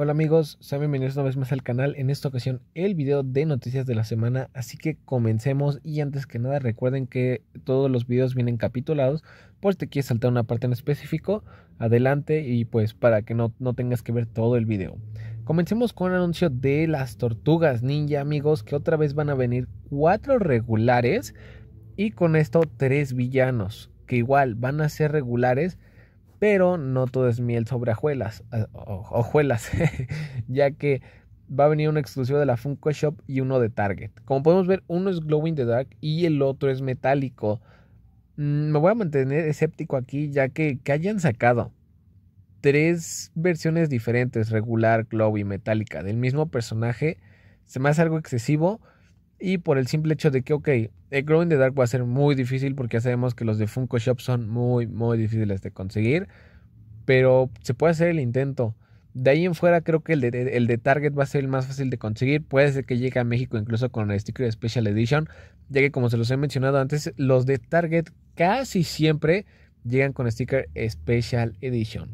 Hola amigos, sean bienvenidos una vez más al canal, en esta ocasión el video de noticias de la semana, así que comencemos y antes que nada recuerden que todos los videos vienen capitulados, por si te quieres saltar una parte en específico, adelante y pues para que no, no tengas que ver todo el video. Comencemos con el anuncio de las tortugas ninja amigos, que otra vez van a venir cuatro regulares y con esto tres villanos, que igual van a ser regulares, pero no todo es miel sobre ajuelas, ya que va a venir una exclusivo de la Funko Shop y uno de Target. Como podemos ver, uno es Glowing in the Dark y el otro es metálico. Mm, me voy a mantener escéptico aquí, ya que, que hayan sacado tres versiones diferentes, regular, glow y metálica, del mismo personaje, se me hace algo excesivo y por el simple hecho de que, ok, Growing the Dark va a ser muy difícil porque ya sabemos que los de Funko Shop son muy, muy difíciles de conseguir. Pero se puede hacer el intento. De ahí en fuera creo que el de, Target va a ser el más fácil de conseguir. Puede ser que llegue a México incluso con el sticker Special Edition. Ya que como se los he mencionado antes, los de Target casi siempre llegan con sticker Special Edition.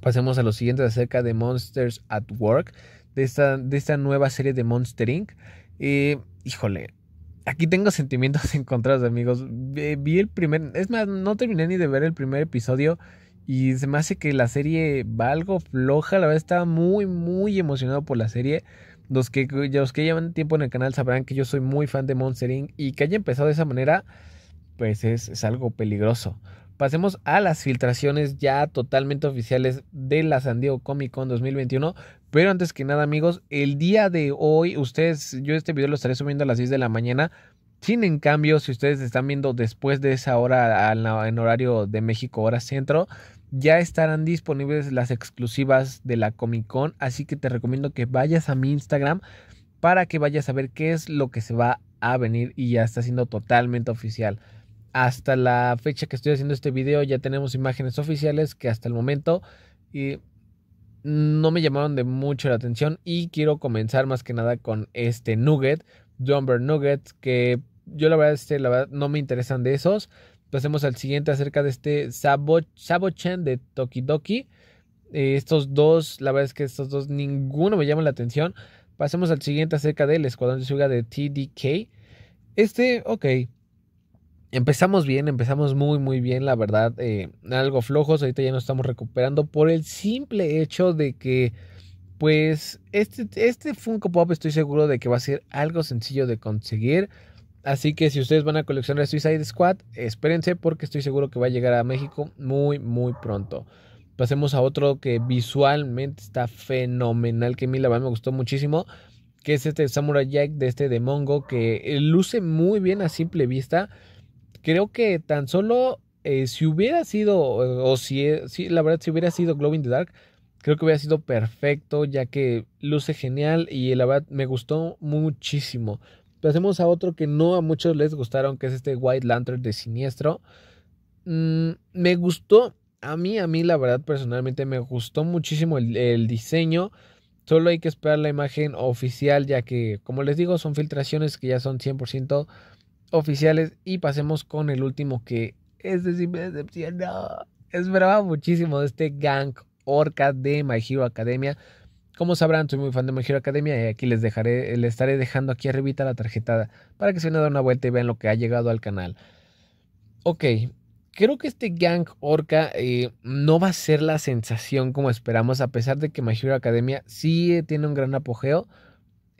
Pasemos a lo siguiente acerca de Monsters at Work. De esta, de esta nueva serie de Monster Inc híjole, aquí tengo sentimientos encontrados, amigos. Vi el primer, es más, no terminé ni de ver el primer episodio y se me hace que la serie va algo floja. La verdad estaba muy, muy emocionado por la serie. Los que, los que llevan tiempo en el canal sabrán que yo soy muy fan de Monster y que haya empezado de esa manera, pues es algo peligroso. Pasemos a las filtraciones ya totalmente oficiales de la San Diego Comic Con 2021. Pero antes que nada, amigos, el día de hoy, ustedes, yo este video lo estaré subiendo a las 10 de la mañana. Sin en cambio, si ustedes están viendo después de esa hora en horario de México, hora centro, ya estarán disponibles las exclusivas de la Comic Con. Así que te recomiendo que vayas a mi Instagram para que vayas a ver qué es lo que se va a venir y ya está siendo totalmente oficial hasta la fecha que estoy haciendo este video ya tenemos imágenes oficiales que hasta el momento y eh, no me llamaron de mucho la atención y quiero comenzar más que nada con este nugget, Dumber Nugget, que yo la verdad, este, no me interesan de esos. Pasemos al siguiente acerca de este Sabo, de Tokidoki. Eh, estos dos, la verdad es que estos dos ninguno me llama la atención. Pasemos al siguiente acerca del Escuadrón de Suga de TDK. Este, ok, empezamos bien, empezamos muy, muy bien, la verdad, eh, algo flojos, ahorita ya nos estamos recuperando por el simple hecho de que, pues, este, este Funko Pop estoy seguro de que va a ser algo sencillo de conseguir. Así que si ustedes van a coleccionar Suicide Squad, espérense porque estoy seguro que va a llegar a México muy, muy pronto. Pasemos a otro que visualmente está fenomenal, que a mí la verdad me gustó muchísimo, que es este Samurai Jack de este de Mongo, que eh, luce muy bien a simple vista. Creo que tan solo eh, si hubiera sido, o eh, si, la verdad, si hubiera sido Glow in the Dark, creo que hubiera sido perfecto, ya que luce genial y la verdad me gustó muchísimo. Pasemos a otro que no a muchos les gustaron, que es este White Lantern de Siniestro. Mm, me gustó, a mí, a mí la verdad personalmente me gustó muchísimo el, el diseño. Solo hay que esperar la imagen oficial, ya que, como les digo, son filtraciones que ya son 100% oficiales y pasemos con el último que es de simple decepción Esperaba muchísimo de este Gang Orca de My Hero Academia. Como sabrán, soy muy fan de My Hero Academia y aquí les dejaré, les estaré dejando aquí arribita la tarjetada para que se den una vuelta y vean lo que ha llegado al canal. Ok, creo que este Gang Orca eh, no va a ser la sensación como esperamos, a pesar de que My Hero Academia sí eh, tiene un gran apogeo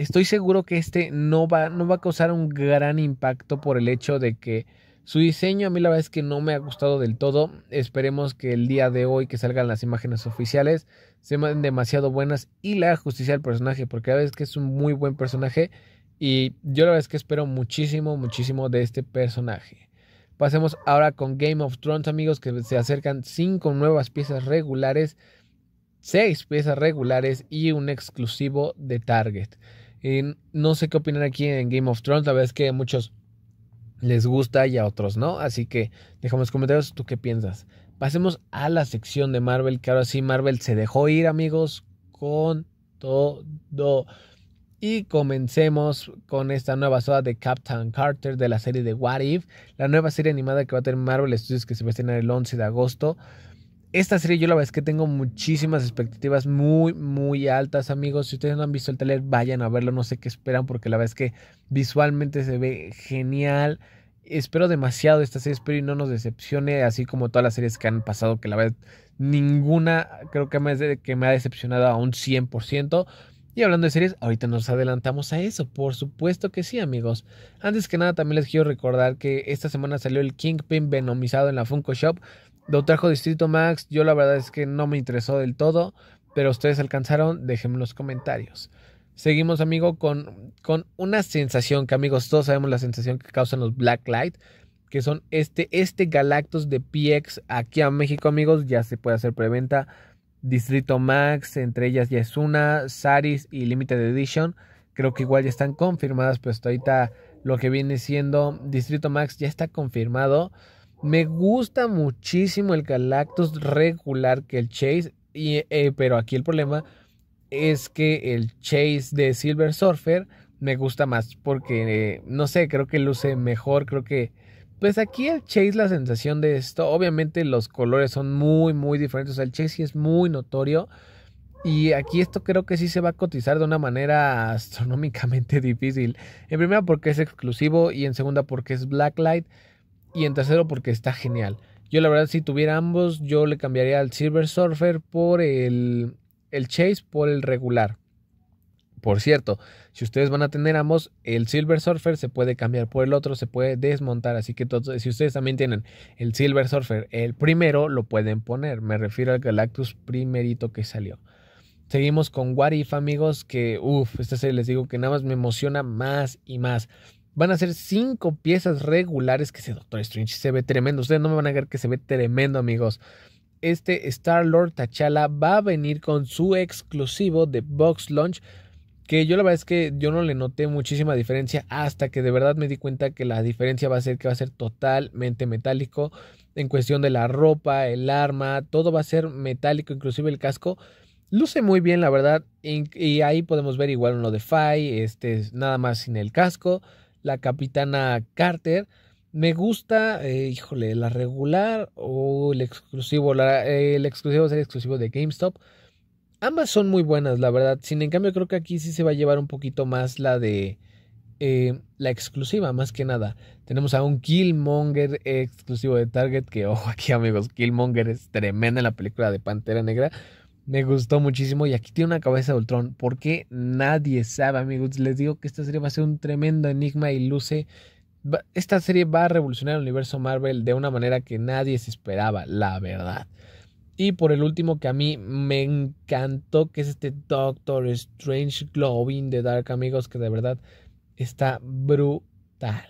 estoy seguro que este no va, no va a causar un gran impacto por el hecho de que su diseño a mí la verdad es que no me ha gustado del todo. Esperemos que el día de hoy que salgan las imágenes oficiales sean demasiado buenas y la justicia del personaje, porque la verdad es que es un muy buen personaje y yo la verdad es que espero muchísimo, muchísimo de este personaje. Pasemos ahora con Game of Thrones, amigos, que se acercan cinco nuevas piezas regulares, seis piezas regulares y un exclusivo de Target y no sé qué opinan aquí en Game of Thrones. La verdad es que a muchos les gusta y a otros no. Así que déjame los comentarios tú qué piensas. Pasemos a la sección de Marvel, que ahora sí Marvel se dejó ir, amigos, con todo. Y comencemos con esta nueva soda de Captain Carter de la serie de What If, la nueva serie animada que va a tener Marvel Studios que se va a estrenar el 11 de agosto esta serie yo la verdad es que tengo muchísimas expectativas muy, muy altas, amigos. Si ustedes no han visto el trailer, vayan a verlo. No sé qué esperan porque la verdad es que visualmente se ve genial. Espero demasiado esta serie, espero y no nos decepcione, así como todas las series que han pasado, que la verdad ninguna creo que me, que me ha decepcionado a un 100%. Y hablando de series, ahorita nos adelantamos a eso, por supuesto que sí, amigos. Antes que nada, también les quiero recordar que esta semana salió el Kingpin venomizado en la Funko Shop. Lo trajo Distrito Max. Yo la verdad es que no me interesó del todo. Pero ustedes alcanzaron. Déjenme los comentarios. Seguimos, amigo, con, con una sensación que, amigos, todos sabemos la sensación que causan los Black Light. Que son este, este Galactus de PX aquí a México, amigos. Ya se puede hacer preventa. Distrito Max, entre ellas ya es una, Saris y Limited Edition. Creo que igual ya están confirmadas, pues ahorita lo que viene siendo Distrito Max ya está confirmado. Me gusta muchísimo el Galactus regular que el Chase, y, eh, pero aquí el problema es que el Chase de Silver Surfer me gusta más porque, eh, no sé, creo que luce mejor, creo que... Pues aquí el Chase, la sensación de esto, obviamente los colores son muy, muy diferentes. O el Chase sí es muy notorio. Y aquí esto creo que sí se va a cotizar de una manera astronómicamente difícil. En primera porque es exclusivo y en segunda porque es Blacklight. Y en tercero porque está genial. Yo la verdad si tuviera ambos yo le cambiaría al Silver Surfer por el, el Chase por el regular. Por cierto, si ustedes van a tener ambos, el Silver Surfer se puede cambiar por el otro, se puede desmontar. Así que todos si ustedes también tienen el Silver Surfer, el primero lo pueden poner. Me refiero al Galactus primerito que salió. Seguimos con What If, amigos, que uff, este se les digo que nada más me emociona más y más. Van a ser cinco piezas regulares que ese Doctor Strange se ve tremendo. Ustedes no me van a creer que se ve tremendo, amigos. Este Star Lord T'Challa va a venir con su exclusivo de Box Launch. Que yo la verdad es que yo no le noté muchísima diferencia hasta que de verdad me di cuenta que la diferencia va a ser que va a ser totalmente metálico. En cuestión de la ropa, el arma, todo va a ser metálico, inclusive el casco. Luce muy bien, la verdad. Y, ahí podemos ver igual uno de Fai este, nada más sin el casco la capitana Carter. Me gusta, eh, híjole, la regular o el exclusivo. Eh, el exclusivo es exclusivo de GameStop. Ambas son muy buenas, la verdad. Sin en cambio, creo que aquí sí se va a llevar un poquito más la de eh, la exclusiva, más que nada. Tenemos a un Killmonger exclusivo de Target. Que, ojo, aquí amigos, Killmonger es tremenda en la película de Pantera Negra. Me gustó muchísimo y aquí tiene una cabeza de Ultron. Porque nadie sabe, amigos. Les digo que esta serie va a ser un tremendo enigma y luce. Esta serie va a revolucionar el universo Marvel de una manera que nadie se esperaba, la verdad. Y por el último que a mí me encantó, que es este Doctor Strange Globin de Dark, amigos, que de verdad está brutal.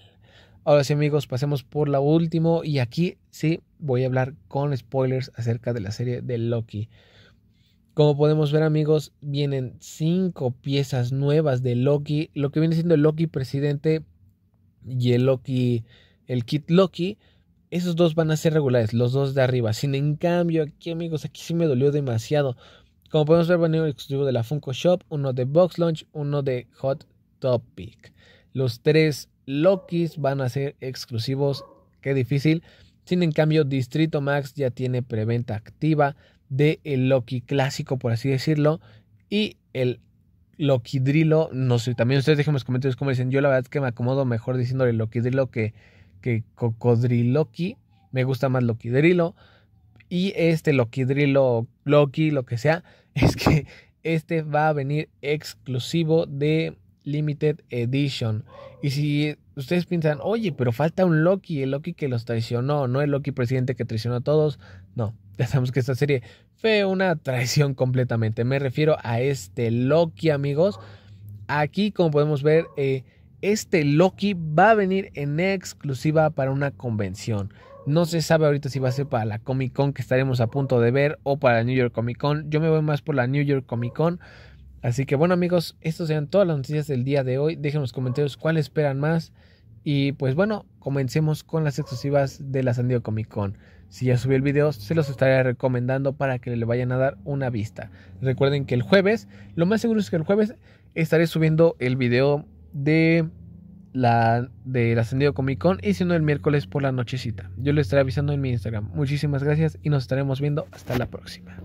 Ahora sí, amigos, pasemos por la último y aquí sí voy a hablar con spoilers acerca de la serie de Loki. Como podemos ver amigos, vienen cinco piezas nuevas de Loki, lo que viene siendo el Loki presidente y el Loki, el kit Loki. Esos dos van a ser regulares, los dos de arriba. Sin en cambio, aquí amigos, aquí sí me dolió demasiado. Como podemos ver, a un exclusivo de la Funko Shop, uno de Box Launch, uno de Hot Topic. Los tres Lokis van a ser exclusivos, qué difícil. Sin en cambio, Distrito Max ya tiene preventa activa. De el Loki clásico, por así decirlo, y el Loki Drilo. No sé, también ustedes déjenme los comentarios cómo dicen. Yo la verdad es que me acomodo mejor diciéndole Loki Drilo que, que Cocodriloqui. Me gusta más Loki Drilo. Y este Loki Drilo, Loki, lo que sea, es que este va a venir exclusivo de Limited Edition. Y si ustedes piensan, oye, pero falta un Loki, el Loki que los traicionó, no el Loki presidente que traicionó a todos, no, ya sabemos que esta serie fue una traición completamente. Me refiero a este Loki, amigos. Aquí, como podemos ver, eh, este Loki va a venir en exclusiva para una convención. No se sabe ahorita si va a ser para la Comic Con que estaremos a punto de ver o para la New York Comic Con. Yo me voy más por la New York Comic Con Así que bueno amigos, estas serán todas las noticias del día de hoy. Dejen los comentarios cuál esperan más. Y pues bueno, comencemos con las exclusivas del Ascendido Comic Con. Si ya subí el video, se los estaré recomendando para que le vayan a dar una vista. Recuerden que el jueves, lo más seguro es que el jueves estaré subiendo el video de la de la Comic Con y si no el miércoles por la nochecita. Yo les estaré avisando en mi Instagram. Muchísimas gracias y nos estaremos viendo hasta la próxima.